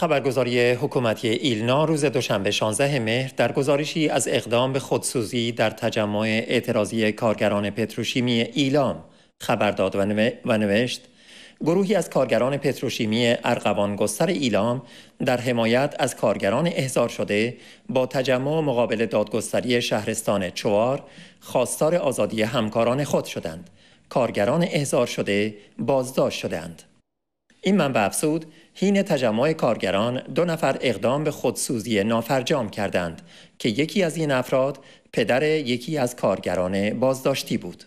خبرگزاری حکومتی ایلنا روز دوشنبه 16 مهر در گزارشی از اقدام به خودسوزی در تجمع اعتراضی کارگران پتروشیمی ایلام خبر داد و نوشت گروهی از کارگران پتروشیمی ارغوان گستر ایلام در حمایت از کارگران احضار شده با تجمع مقابل دادگستری شهرستان چوار خواستار آزادی همکاران خود شدند کارگران احضار شده بازداشت شدند این منبع افسود هین تجمع کارگران دو نفر اقدام به خودسوزی نافرجام کردند که یکی از این افراد پدر یکی از کارگران بازداشتی بود